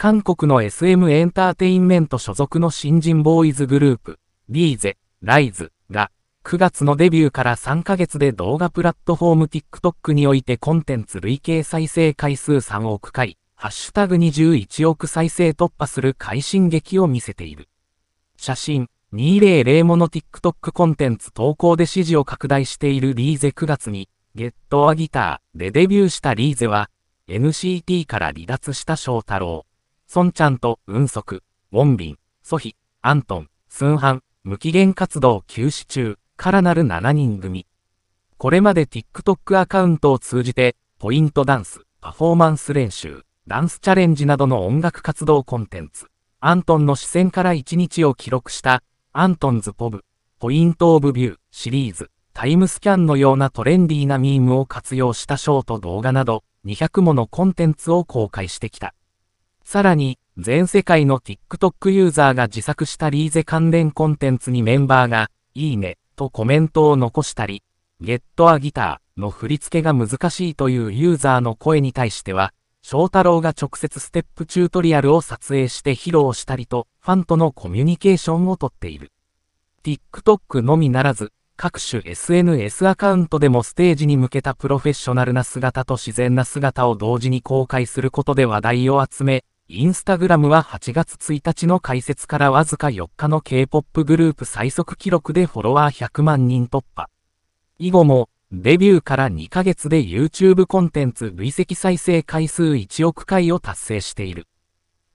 韓国の SM エンターテインメント所属の新人ボーイズグループ、リーゼ、ライズが、9月のデビューから3ヶ月で動画プラットフォーム TikTok においてコンテンツ累計再生回数3億回、ハッシュタグ21億再生突破する快進撃を見せている。写真、200もの TikTok コンテンツ投稿で支持を拡大しているリーゼ9月に、ゲットアギターでデビューしたリーゼは、NCT から離脱した翔太郎。ソンちゃんと運ンウォンビン、ソヒ、アントン、スンハン、無期限活動休止中からなる7人組。これまで TikTok アカウントを通じて、ポイントダンス、パフォーマンス練習、ダンスチャレンジなどの音楽活動コンテンツ、アントンの視線から1日を記録した、アントンズポブ、ポイントオブビューシリーズ、タイムスキャンのようなトレンディーなミームを活用したショート動画など、200ものコンテンツを公開してきた。さらに、全世界の TikTok ユーザーが自作したリーゼ関連コンテンツにメンバーが、いいね、とコメントを残したり、ゲットアギターの振り付けが難しいというユーザーの声に対しては、翔太郎が直接ステップチュートリアルを撮影して披露したりと、ファンとのコミュニケーションをとっている。TikTok のみならず、各種 SNS アカウントでもステージに向けたプロフェッショナルな姿と自然な姿を同時に公開することで話題を集め、インスタグラムは8月1日の開設からわずか4日の K-POP グループ最速記録でフォロワー100万人突破。以後も、デビューから2ヶ月で YouTube コンテンツ累積再生回数1億回を達成している。